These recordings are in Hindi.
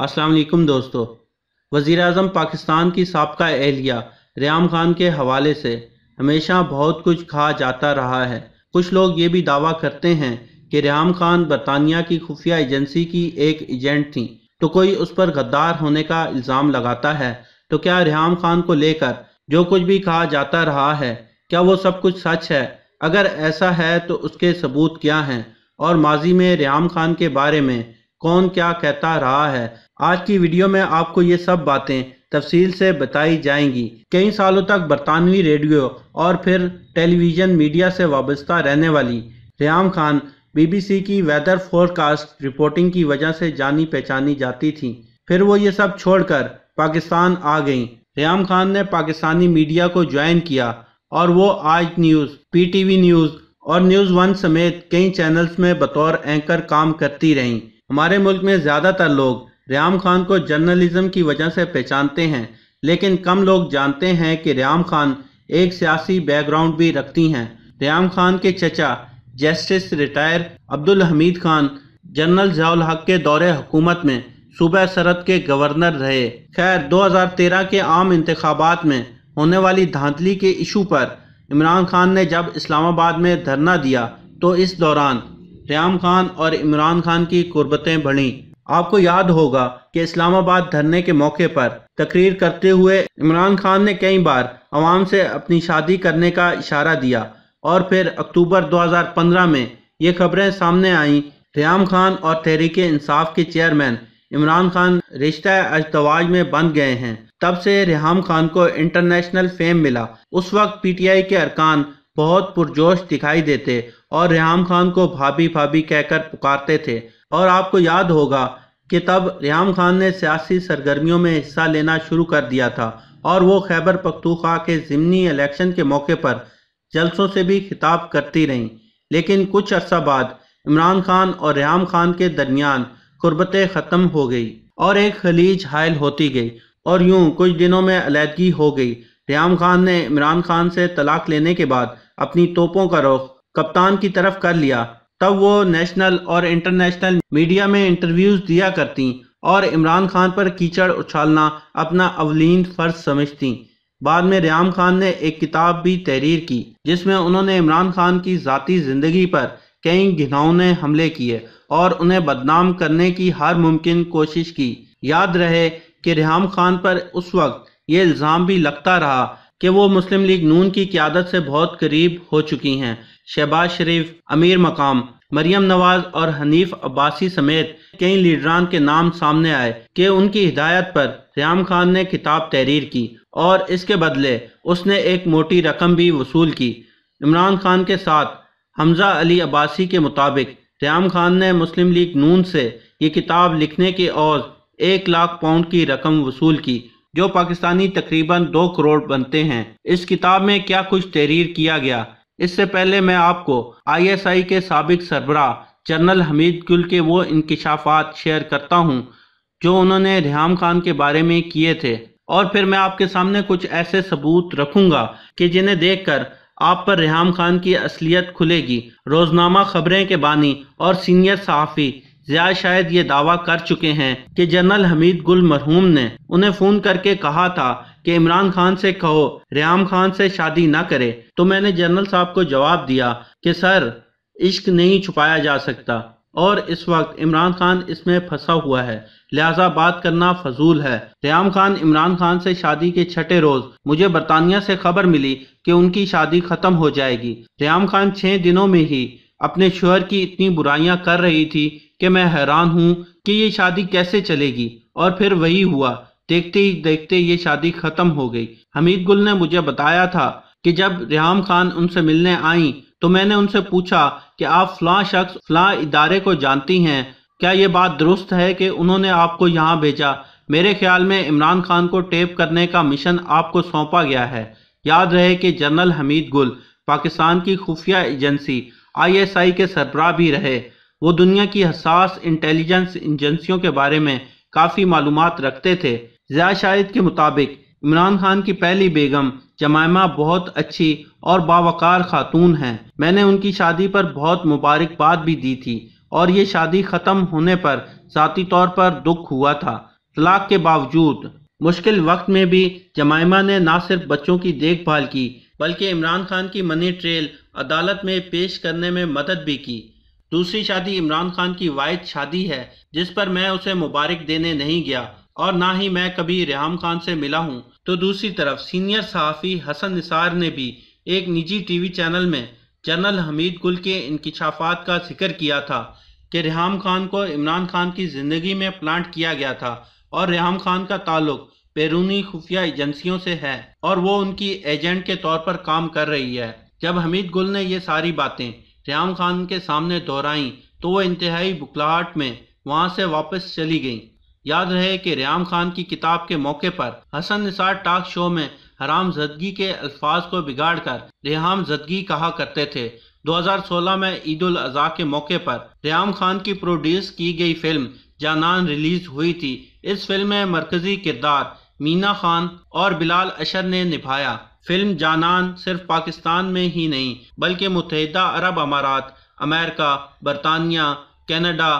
अस्सलाम दोस्तों वज़ी अजम पाकिस्तान की सबका एहलिया रियाम खान के हवाले से हमेशा बहुत कुछ कहा जाता रहा है कुछ लोग ये भी दावा करते हैं कि रियाम खान बरतानिया की खुफिया एजेंसी की एक एजेंट थी तो कोई उस पर गद्दार होने का इल्ज़ाम लगाता है तो क्या रियाम खान को लेकर जो कुछ भी कहा जाता रहा है क्या वो सब कुछ सच है अगर ऐसा है तो उसके सबूत क्या हैं और माजी में रियाम खान के बारे में कौन क्या कहता रहा है आज की वीडियो में आपको ये सब बातें तफसील से बताई जाएंगी कई सालों तक बरतानवी रेडियो और फिर टेलीविज़न मीडिया से वाबस्ता रहने वाली रियाम खान बीबीसी की वेदर फोरकास्ट रिपोर्टिंग की वजह से जानी पहचानी जाती थी फिर वो ये सब छोड़कर पाकिस्तान आ गई रियाम खान ने पाकिस्तानी मीडिया को ज्वाइन किया और वो आज न्यूज़ पीटीवी न्यूज़ और न्यूज़ वन समेत कई चैनल्स में बतौर एंकर काम करती रहीं हमारे मुल्क में ज़्यादातर लोग रियाम खान को जर्नलिज्म की वजह से पहचानते हैं लेकिन कम लोग जानते हैं कि रियाम खान एक सियासी बैकग्राउंड भी रखती हैं रियाम खान के चचा justice retire Abdul Hamid Khan general Ziaul Haq के दौरे हुकूमत में सूबह सरहद के गवर्नर रहे खैर 2013 के आम इंतबात में होने वाली धांधली के इशू पर इमरान खान ने जब इस्लामाबाद में धरना दिया तो इस दौरान रियाम खान और इमरान खान की कुर्बतें बढ़ी आपको याद होगा कि इस्लामाबाद धरने के मौके पर तकरीर करते हुए इमरान खान ने कई बार आवाम से अपनी शादी करने का इशारा दिया और फिर अक्टूबर 2015 में ये खबरें सामने आईं रियाम खान और तहरीक इंसाफ के चेयरमैन इमरान खान रिश्ता अजतवाज में बंद गए हैं तब से रेहम खान को इंटरनेशनल फेम मिला उस वक्त पीटीआई के अरकान बहुत पुरजोश दिखाई देते और रेहम खान को भाभी भाभी कहकर पुकारते थे और आपको याद होगा कि तब रेहम खान ने सियासी सरगर्मियों में हिस्सा लेना शुरू कर दिया था और वो खैबर पख्तूखा के ज़िमनी इलेक्शन के मौके पर जलसों से भी खिताब करती रहीं लेकिन कुछ अर्सा बाद इमरान खान और रेहम खान के दरमियान कुर्बतें ख़त्म हो गई और एक खलीज हायल होती गई और यूं कुछ दिनों में अलीदगी हो गई रियाम खान ने इमरान खान से तलाक लेने के बाद अपनी तोपों का रुख कप्तान की तरफ कर लिया तब वो नेशनल और इंटरनेशनल मीडिया में इंटरव्यूज दिया करती और इमरान खान पर कीचड़ उछालना अपना अवलीन फर्ज समझती बाद में रियाम खान ने एक किताब भी तहरीर की जिसमें उन्होंने इमरान खान की ज़ाती ज़िंदगी पर कई घिनौने हमले किए और उन्हें बदनाम करने की हर मुमकिन कोशिश की याद रहे कि रियाम खान पर उस वक्त ये इल्ज़ाम भी लगता रहा कि वो मुस्लिम लीग नून की क्यादत से बहुत करीब हो चुकी हैं शहबाज शरीफ अमीर मकाम मरियम नवाज और हनीफ अब्बासी समेत कई लीडरान के नाम सामने आए कि उनकी हिदायत पर रियाम खान ने किताब तहरीर की और इसके बदले उसने एक मोटी रकम भी वसूल की इमरान खान के साथ हमजा अली अब्बासी के मुताबिक रियाम खान ने मुस्लिम लीग नून से ये किताब लिखने के और एक लाख पाउंड की रकम वसूल की जो पाकिस्तानी तकरीबन दो करोड़ बनते हैं इस किताब में क्या कुछ तहरीर किया गया इससे पहले मैं आपको आईएसआई के सबक सरबरा जनरल हमीद गुल के वो इंकशाफात शेयर करता हूँ जो उन्होंने रेहम खान के बारे में किए थे और फिर मैं आपके सामने कुछ ऐसे सबूत रखूंगा कि जिन्हें देखकर आप पर रेहम खान की असलियत खुलेगी रोजनामा खबरें के बानी और सीनियर सहाफ़ी या शायद ये दावा कर चुके हैं कि जनरल हमीद गुल मरहूम ने उन्हें फ़ोन करके कहा था कि इमरान खान से कहो रियाम खान से शादी ना करे तो मैंने जनरल साहब को जवाब दिया कि सर इश्क नहीं छुपाया जा सकता और इस वक्त इमरान खान इसमें फंसा हुआ है लिहाजा बात करना फजूल है रियाम खान इमरान खान से शादी के छठे रोज मुझे बरतानिया से खबर मिली कि उनकी शादी खत्म हो जाएगी रियाम खान छः दिनों में ही अपने शोहर की इतनी बुराइयां कर रही थी कि मैं हैरान हूँ कि ये शादी कैसे चलेगी और फिर वही हुआ देखते ही देखते ये शादी खत्म हो गई हमीद गुल ने मुझे बताया था कि जब रिहाम खान उनसे मिलने आई तो मैंने उनसे पूछा कि आप फला शख्स फला इदारे को जानती हैं क्या ये बात दुरुस्त है कि उन्होंने आपको यहाँ भेजा मेरे ख्याल में इमरान खान को टेप करने का मिशन आपको सौंपा गया है याद रहे कि जनरल हमीद गुल पाकिस्तान की खुफिया एजेंसी आईएसआई के सरबराह भी रहे वो दुनिया की हसास इंटेलिजेंस एजेंसियों के बारे में काफ़ी मालूम रखते थे ज़िया शाहिद के मुताबिक इमरान खान की पहली बेगम जमायमा बहुत अच्छी और बावकार खातून हैं मैंने उनकी शादी पर बहुत मुबारकबाद भी दी थी और ये शादी ख़त्म होने पर ज़ाती तौर पर दुख हुआ था तलाक के बावजूद मुश्किल वक्त में भी जमायमा ने ना सिर्फ बच्चों की देखभाल की बल्कि इमरान खान की मनी ट्रेल अदालत में पेश करने में मदद भी की दूसरी शादी इमरान खान की वायद शादी है जिस पर मैं उसे मुबारक देने नहीं गया और ना ही मैं कभी रेहम खान से मिला हूँ तो दूसरी तरफ सीनियर सहाफ़ी हसन निसार ने भी एक निजी टीवी चैनल में जनरल हमीद गुल के इंकशाफात का जिक्र किया था कि रेहम खान को इमरान खान की ज़िंदगी में प्लांट किया गया था और रेहम खान का ताल्लुक बैरूनी खुफिया एजेंसियों से है और वो उनकी एजेंट के तौर पर काम कर रही है जब हमीद गुल ने ये सारी बातें रियाम खान के सामने दोहराई तो वह इंतहाई बुकलाहट में वहाँ से वापस चली गईं याद रहे कि रियाम खान की किताब के मौके पर हसन निसार टाक शो में हराम जदगी के अल्फाज को बिगाड़ कर रेहम जदगी कहा करते थे 2016 में ईद उल अजहा के मौके पर रियाम खान की प्रोड्यूस की गई फिल्म जानान रिलीज हुई थी इस फिल्म में मरकजी किरदार मीना खान और बिलाल अशर ने निभाया फिल्म जानान सिर्फ पाकिस्तान में ही नहीं बल्कि मुतहदा अरब अमारात अमेरिका बरतानिया कनाडा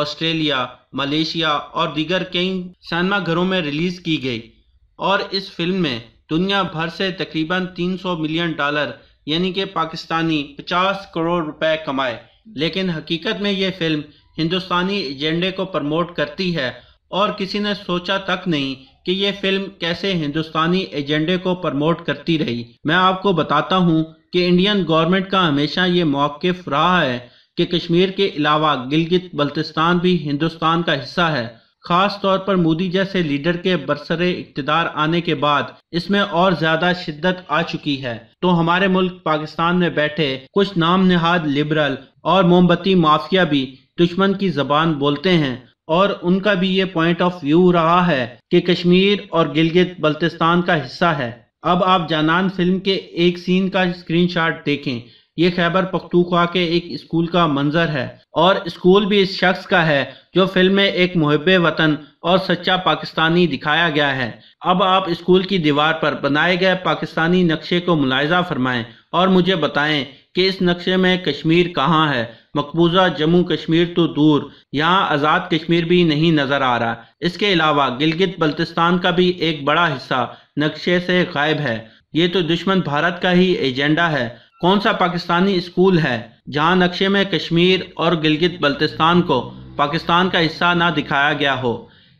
ऑस्ट्रेलिया मलेशिया और दीगर कई सिनेमा घरों में रिलीज़ की गई और इस फिल्म में दुनिया भर से तकरीबन 300 मिलियन डॉलर यानी कि पाकिस्तानी 50 करोड़ रुपए कमाए लेकिन हकीकत में ये फिल्म हिंदुस्तानी एजेंडे को प्रमोट करती है और किसी ने सोचा तक नहीं कि ये फिल्म कैसे हिंदुस्तानी एजेंडे को प्रमोट करती रही मैं आपको बताता हूँ कि इंडियन गवर्नमेंट का हमेशा ये मौकफ रहा है कि कश्मीर के अलावा गिलगित बल्तिस्तान भी हिंदुस्तान का हिस्सा है खास तौर पर मोदी जैसे लीडर के बरसर इकतदार आने के बाद इसमें और ज्यादा शिद्दत आ चुकी है तो हमारे मुल्क पाकिस्तान में बैठे कुछ नाम नहाद लिबरल और मोमबत्ती माफिया भी दुश्मन की जबान बोलते हैं और उनका भी ये पॉइंट ऑफ व्यू रहा है कि कश्मीर और गिलगित बल्तिस्तान का हिस्सा है अब आप जानान फिल्म के एक सीन का स्क्रीनशॉट देखें ये खैबर पख्तूखा के एक स्कूल का मंजर है और स्कूल भी इस शख्स का है जो फिल्म में एक मुहब वतन और सच्चा पाकिस्तानी दिखाया गया है अब आप स्कूल की दीवार पर बनाए गए पाकिस्तानी नक्शे को मुलायजा फरमाएं और मुझे बताएं कि इस नक्शे में कश्मीर कहाँ है मकबूजा जम्मू कश्मीर तो दूर यहाँ आज़ाद कश्मीर भी नहीं नज़र आ रहा इसके अलावा गिलगित बल्तिस्तान का भी एक बड़ा हिस्सा नक्शे से गायब है ये तो दुश्मन भारत का ही एजेंडा है कौन सा पाकिस्तानी स्कूल है जहाँ नक्शे में कश्मीर और गिलगित बल्तिस्तान को पाकिस्तान का हिस्सा ना दिखाया गया हो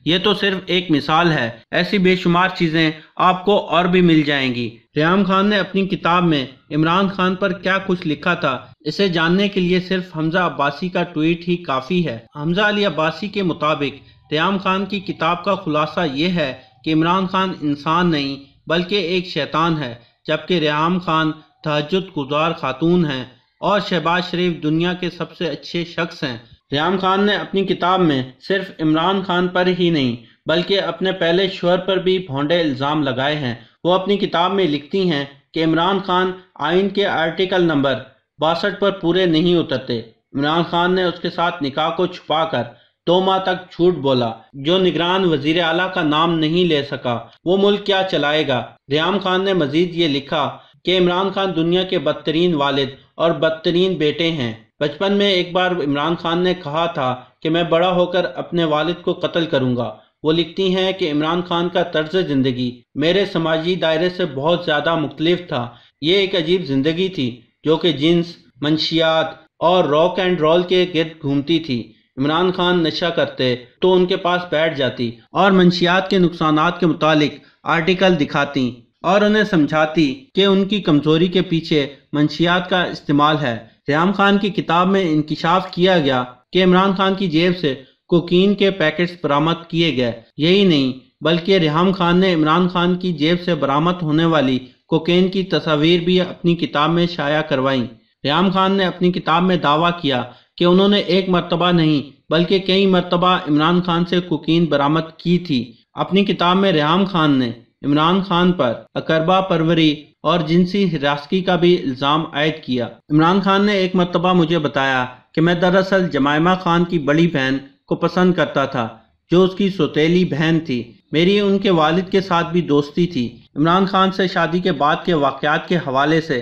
ये तो सिर्फ एक मिसाल है ऐसी बेशुमार चीज़ें आपको और भी मिल जाएंगी रियाम खान ने अपनी किताब में इमरान खान पर क्या कुछ लिखा था इसे जानने के लिए सिर्फ हमजा अब्बासी का ट्वीट ही काफ़ी है हमजा अली अब्बासी के मुताबिक रियाम खान की किताब का खुलासा ये है कि इमरान खान इंसान नहीं बल्कि एक शैतान है जबकि रियाम खान तहजद गुजार खातून हैं और शहबाज शरीफ दुनिया के सबसे अच्छे शख्स हैं रियाम खान ने अपनी किताब में सिर्फ इमरान खान पर ही नहीं बल्कि अपने पहले शोहर पर भी भोंडे इल्ज़ाम लगाए हैं वो अपनी किताब में लिखती हैं कि इमरान खान आइन के आर्टिकल नंबर बासठ पर पूरे नहीं उतरते इमरान खान ने उसके साथ निकाह को छुपा कर दो माह तक झूठ बोला जो निगरान वजीर अला का नाम नहीं ले सका वो मुल्क क्या चलाएगा रियाम खान ने मजीद ये लिखा कि इमरान खान दुनिया के बदतरीन वालिद और बदतरीन बेटे हैं बचपन में एक बार इमरान खान ने कहा था कि मैं बड़ा होकर अपने वालिद को कत्ल करूंगा वो लिखती हैं कि इमरान खान का तर्ज ज़िंदगी मेरे समाजी दायरे से बहुत ज़्यादा मुख्तलिफ था ये एक अजीब ज़िंदगी थी जो कि जिन्स मंशियात और रॉक एंड रोल के गर्द घूमती थी इमरान खान नशा करते तो उनके पास बैठ जाती और मनशियात के नुकसान के मुतालिक आर्टिकल दिखाती और उन्हें समझाती कि उनकी कमज़ोरी के पीछे मनशियात का इस्तेमाल है रियाम खान की किताब में इंकशाफ किया गया कि इमरान खान की जेब से कोकीन के पैकेट्स बरामद किए गए यही नहीं बल्कि रिहाम खान ने इमरान खान की जेब से बरामद होने वाली कोकेन की तस्वीर भी अपनी किताब में शाया करवाई रियाम खान ने अपनी किताब में दावा किया कि उन्होंने एक मरतबा नहीं बल्कि कई मरतबा इमरान खान से कोकीन बरामद की थी अपनी किताब में रियाम खान ने इमरान खान पर अकरबा परवरी और जिनसी हिरासती का भी इल्ज़ाम आयद किया इमरान खान ने एक मरतबा मुझे बताया कि मैं दरअसल जमायमा खान की बड़ी बहन को पसंद करता था जो उसकी सोतीली बहन थी मेरी उनके वालिद के साथ भी दोस्ती थी इमरान खान से शादी के बाद के वाक़ात के हवाले से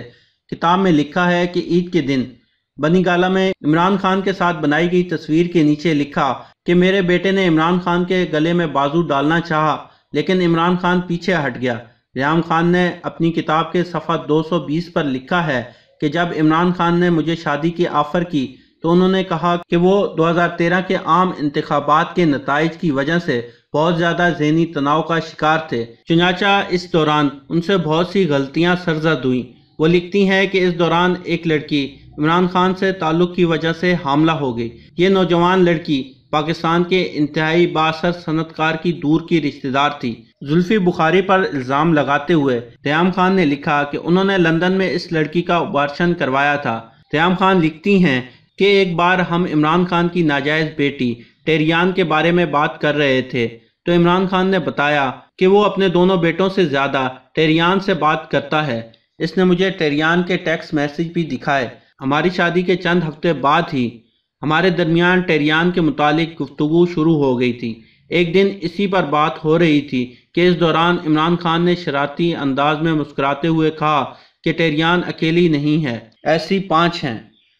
किताब में लिखा है कि ईद के दिन बनी गाला में इमरान खान के साथ बनाई गई तस्वीर के नीचे लिखा कि मेरे बेटे ने इमरान खान के गले में बाजू डालना चाहा लेकिन इमरान खान पीछे हट गया रियाम खान ने अपनी किताब के सफ़ा 220 पर लिखा है कि जब इमरान खान ने मुझे शादी की ऑफर की तो उन्होंने कहा कि वो 2013 के आम इंतबात के नतज की वजह से बहुत ज़्यादा जहनी तनाव का शिकार थे चुनाचा इस दौरान उनसे बहुत सी गलतियाँ सरजद हुई वो लिखती हैं कि इस दौरान एक लड़की इमरान खान से ताल्लुक़ की वजह से हमला हो गई ये नौजवान लड़की पाकिस्तान के इंतहाई बासर सनतकार की दूर की रिश्तेदार थी जुल्फी बुखारी पर इल्ज़ाम लगाते हुए तयाम खान ने लिखा कि उन्होंने लंदन में इस लड़की का उपार्शन करवाया था तयाम खान लिखती हैं कि एक बार हम इमरान खान की नाजायज़ बेटी टेरियान के बारे में बात कर रहे थे तो इमरान खान ने बताया कि वो अपने दोनों बेटों से ज़्यादा टेरियान से बात करता है इसने मुझे टेरियान के टेक्स्ट मैसेज भी दिखाए हमारी शादी के चंद हफ्ते बाद ही हमारे दरमियान टेरियान के मुतालिक गुफ्तु शुरू हो गई थी एक दिन इसी पर बात हो रही थी कि इस दौरान इमरान खान ने शरारती अंदाज में मुस्कुराते हुए कहा कि टेरियान अकेली नहीं है ऐसी पाँच हैं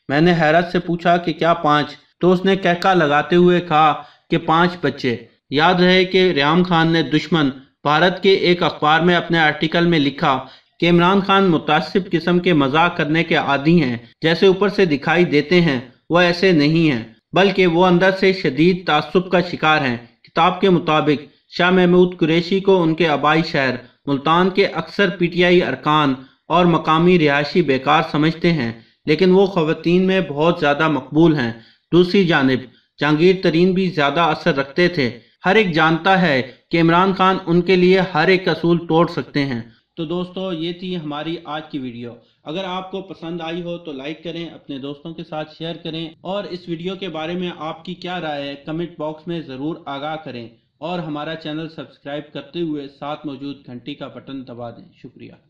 मैंने हैरत से पूछा कि क्या पाँच तो उसने कहका लगाते हुए कहा कि पाँच बच्चे याद रहे कि रियाम खान ने दुश्मन भारत के एक अखबार में अपने आर्टिकल में लिखा कि इमरान खान मुतासब किस्म के मजाक करने के आदि हैं जैसे ऊपर से दिखाई देते हैं वह ऐसे नहीं हैं बल्कि वो अंदर से शदीद तसब का शिकार हैं किताब के मुताबिक शाह महमूद कुरैशी को उनके आबाई शहर मुल्तान के अक्सर पी टी आई अरकान और मकामी रिहायशी बेकार समझते हैं लेकिन वो खवतिन में बहुत ज़्यादा मकबूल हैं दूसरी जानब जहांगीर तरीन भी ज़्यादा असर रखते थे हर एक जानता है कि इमरान खान उनके लिए हर एक असूल तोड़ सकते हैं तो दोस्तों ये थी हमारी आज की वीडियो अगर आपको पसंद आई हो तो लाइक करें अपने दोस्तों के साथ शेयर करें और इस वीडियो के बारे में आपकी क्या राय है कमेंट बॉक्स में ज़रूर आगाह करें और हमारा चैनल सब्सक्राइब करते हुए साथ मौजूद घंटी का बटन दबा दें शुक्रिया